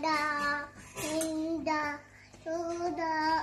da da da da